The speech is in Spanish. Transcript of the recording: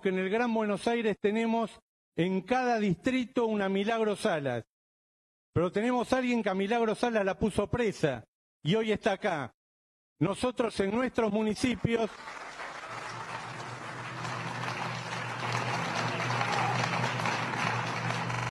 que en el Gran Buenos Aires tenemos en cada distrito una Milagro Salas, pero tenemos a alguien que a Milagro Salas la puso presa y hoy está acá. Nosotros en nuestros municipios